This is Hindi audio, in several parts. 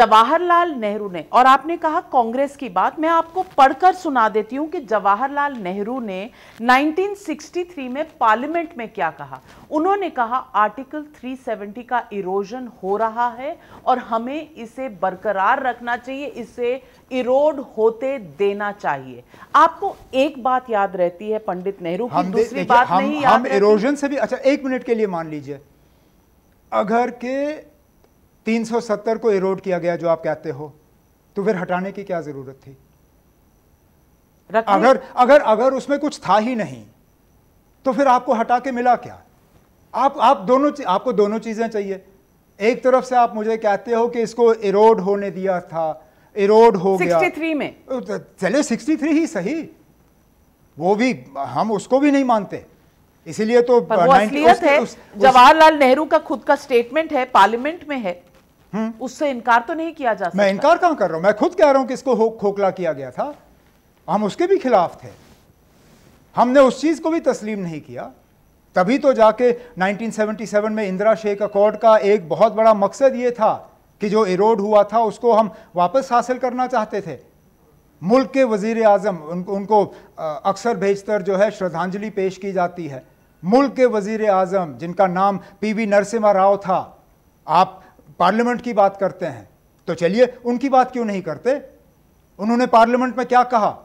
जवाहरलाल नेहरू ने और आपने कहा कांग्रेस की बात मैं आपको पढ़कर सुना देती हूं कि जवाहरलाल नेहरू ने 1963 में पार्लियामेंट में क्या कहा उन्होंने कहा आर्टिकल 370 का इरोजन हो रहा है और हमें इसे बरकरार रखना चाहिए इसे इरोड होते देना चाहिए आपको एक बात याद रहती है पंडित नेहरू की दूसरी बात हम, नहीं हम, याद हम इरोजन से भी अच्छा एक मिनट के लिए मान लीजिए अगर के 370 को इरोड किया गया जो आप कहते हो तो फिर हटाने की क्या जरूरत थी अगर अगर अगर उसमें कुछ था ही नहीं तो फिर आपको हटा के मिला क्या आप आप दोनों आपको दोनों चीजें चाहिए एक तरफ से आप मुझे कहते हो कि इसको इरोड होने दिया था इरोड हो 63 गया 63 में तो, तो, चले 63 ही सही वो भी हम उसको भी नहीं मानते इसीलिए तो जवाहरलाल नेहरू का खुद का स्टेटमेंट है पार्लियामेंट में है हम्म। उससे इनकार तो नहीं किया जा सकता मैं इनकार कहां कर रहा हूं मैं खुद कह रहा हूं कि इसको खोखला किया गया था हम उसके भी खिलाफ थे हमने उस चीज़ को भी तस्लीम नहीं किया तभी तो जाके 1977 में इंदिरा शेख अकॉर्ड का एक बहुत बड़ा मकसद ये था कि जो इरोड हुआ था उसको हम वापस हासिल करना चाहते थे मुल्क के वजीर आजम उन, उनको अक्सर भेजतर जो है श्रद्धांजलि पेश की जाती है मुल्क के वजीर आजम जिनका नाम पी वी नरसिम्हा राव था आप पार्लियामेंट की बात करते हैं तो चलिए उनकी बात क्यों नहीं करते उन्होंने पार्लियामेंट में क्या कहा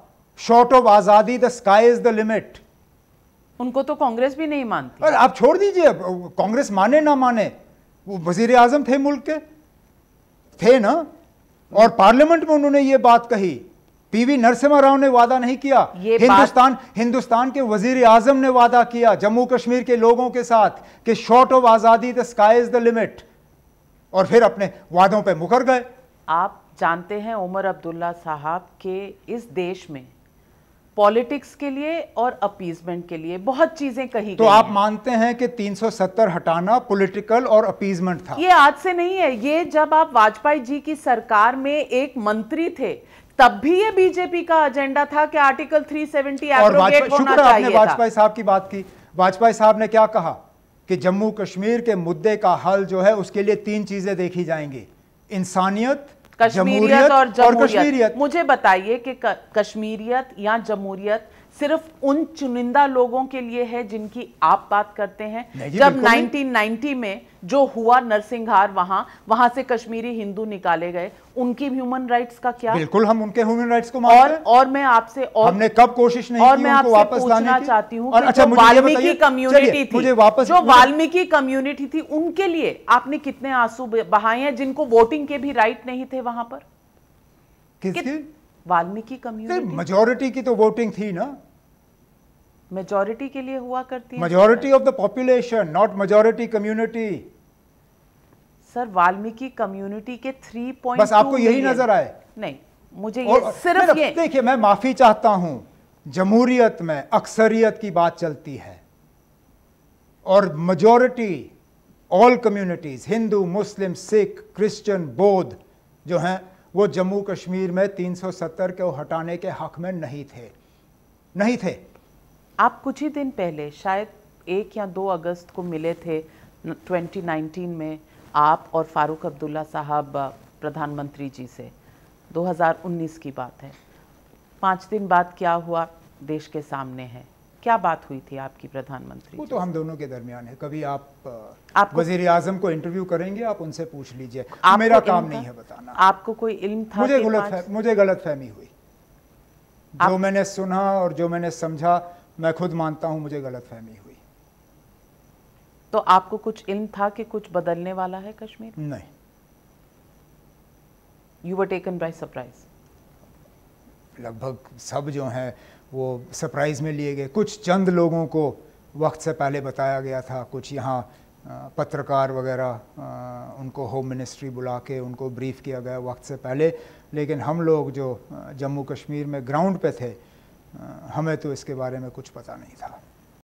शॉर्ट ऑफ आजादी the sky is the limit उनको तो कांग्रेस भी नहीं मानती अरे आप छोड़ दीजिए कांग्रेस माने ना माने वो वजीर आजम थे मुल्क के थे ना और पार्लियामेंट में उन्होंने ये बात कही पीवी नरसिम्हा राव ने वादा नहीं किया हिंदुस्तान हिंदुस्तान के वजीर आजम ने वादा किया जम्मू कश्मीर के लोगों के साथ कि शॉर्ट ऑफ आजादी the sky is the limit और फिर अपने वादों पे मुकर गए आप जानते हैं उमर अब्दुल्ला साहब के इस देश में पॉलिटिक्स के लिए और अपीजमेंट के लिए बहुत चीजें कही तो आप मानते हैं कि 370 हटाना पॉलिटिकल और अपीजमेंट था ये आज से नहीं है ये जब आप वाजपेयी जी की सरकार में एक मंत्री थे तब भी ये बीजेपी का एजेंडा था कि आर्टिकल 370 सेवेंटी वाजपेयी साहब की बात की वाजपेयी साहब ने क्या कहा कि जम्मू कश्मीर के मुद्दे का हल जो है उसके लिए तीन चीजें देखी जाएंगी इंसानियत कश्मीरियत और, और कश्मीरियत मुझे बताइए कि कश्मीरियत या जमहूरियत सिर्फ उन चुनिंदा लोगों के लिए है जिनकी आप बात करते हैं जब 1990 में जो हुआ नरसिंहार वहां वहां से कश्मीरी हिंदू निकाले गए उनकी ह्यूमन राइट्स का क्या बिल्कुल हम उनके ह्यूमन राइट्स को और और मैं आपसे और हमने कब कोशिश नहीं और मैं आपसे वापस पूछना चाहती हूँ अच्छा, वाल्मीकि कम्युनिटी थी वापस जो वाल्मीकि कम्युनिटी थी उनके लिए आपने कितने आंसू बहाए हैं जिनको वोटिंग के भी राइट नहीं थे वहां पर वाल्मीकि कम्युनिटी मेजोरिटी की तो वोटिंग थी ना मेजोरिटी के लिए हुआ करती है majority of the population not majority community sir Valmiki community के थ्री पॉइंट बस आपको यही नजर आए नहीं मुझे ये सिर्फ ये देखिए मैं माफी चाहता हूं जमहूरियत में अक्सरियत की बात चलती है और majority all communities Hindu Muslim Sikh Christian बौद्ध जो हैं वो जम्मू कश्मीर में 370 को हटाने के हक में नहीं थे नहीं थे आप कुछ ही दिन पहले शायद एक या दो अगस्त को मिले थे 2019 में आप और फारूक अब्दुल्ला साहब प्रधानमंत्री जी से 2019 की बात है पाँच दिन बाद क्या हुआ देश के सामने है क्या बात हुई थी आपकी प्रधानमंत्री वो तो हम दोनों के दरमियान है कभी आप आप वजीर आजम को इंटरव्यू करेंगे आप उनसे पूछ लीजिए मेरा काम नहीं है बताना आपको कोई इल्म था मुझे गलत मुझे गलत फहमी हुई जो मैंने सुना और जो मैंने समझा मैं खुद मानता हूँ मुझे गलत फहमी हुई तो आपको कुछ इल्म था कि कुछ बदलने वाला है कश्मीर नहीं you were taken by surprise लगभग सब जो हैं वो सरप्राइज़ में लिए गए कुछ चंद लोगों को वक्त से पहले बताया गया था कुछ यहाँ पत्रकार वगैरह उनको होम मिनिस्ट्री बुला के उनको ब्रीफ किया गया वक्त से पहले लेकिन हम लोग जो जम्मू कश्मीर में ग्राउंड पे थे हमें तो इसके बारे में कुछ पता नहीं था